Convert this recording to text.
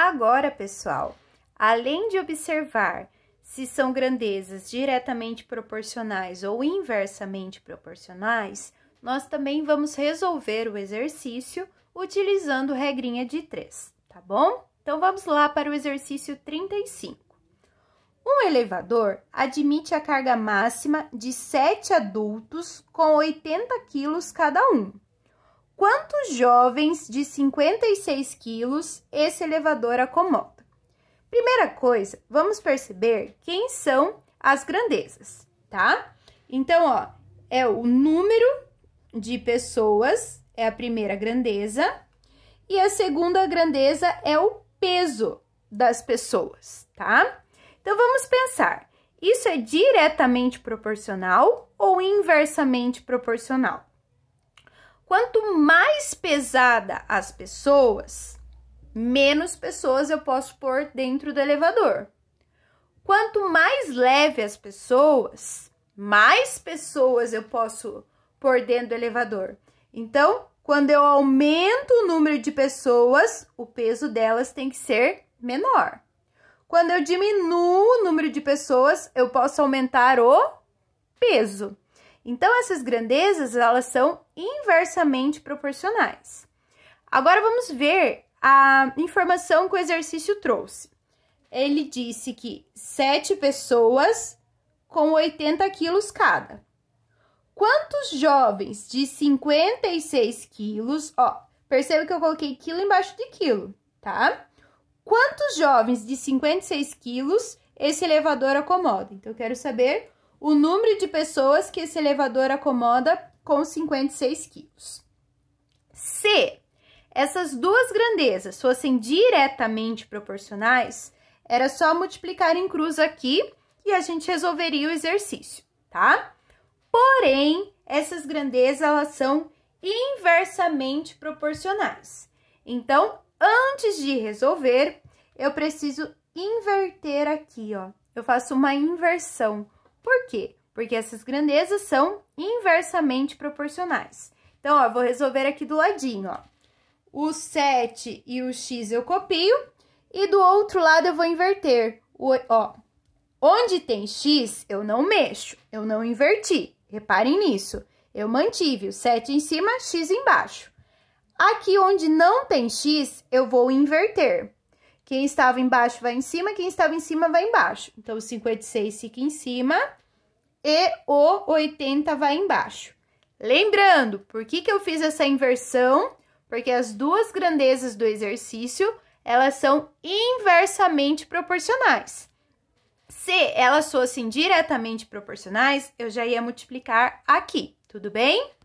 Agora, pessoal, além de observar se são grandezas diretamente proporcionais ou inversamente proporcionais, nós também vamos resolver o exercício utilizando regrinha de 3, tá bom? Então, vamos lá para o exercício 35. Um elevador admite a carga máxima de 7 adultos com 80 quilos cada um. Quantos jovens de 56 quilos esse elevador acomoda? Primeira coisa, vamos perceber quem são as grandezas, tá? Então, ó, é o número de pessoas, é a primeira grandeza, e a segunda grandeza é o peso das pessoas, tá? Então, vamos pensar, isso é diretamente proporcional ou inversamente proporcional? Quanto mais pesada as pessoas, menos pessoas eu posso pôr dentro do elevador. Quanto mais leve as pessoas, mais pessoas eu posso pôr dentro do elevador. Então, quando eu aumento o número de pessoas, o peso delas tem que ser menor. Quando eu diminuo o número de pessoas, eu posso aumentar o peso. Então, essas grandezas, elas são inversamente proporcionais. Agora, vamos ver a informação que o exercício trouxe. Ele disse que sete pessoas com 80 quilos cada. Quantos jovens de 56 quilos, ó, perceba que eu coloquei quilo embaixo de quilo, tá? Quantos jovens de 56 quilos esse elevador acomoda? Então, eu quero saber o número de pessoas que esse elevador acomoda com 56 quilos. Se essas duas grandezas fossem diretamente proporcionais, era só multiplicar em cruz aqui e a gente resolveria o exercício, tá? Porém, essas grandezas elas são inversamente proporcionais. Então, antes de resolver, eu preciso inverter aqui, ó. Eu faço uma inversão. Por quê? Porque essas grandezas são inversamente proporcionais. Então, ó, vou resolver aqui do ladinho, ó. O 7 e o x eu copio e do outro lado eu vou inverter. O, ó, onde tem x, eu não mexo, eu não inverti. Reparem nisso. Eu mantive o 7 em cima, x embaixo. Aqui onde não tem x, eu vou inverter. Quem estava embaixo vai em cima, quem estava em cima vai embaixo. Então, o 56 fica em cima e o 80 vai embaixo. Lembrando, por que, que eu fiz essa inversão? Porque as duas grandezas do exercício, elas são inversamente proporcionais. Se elas fossem diretamente proporcionais, eu já ia multiplicar aqui, tudo bem?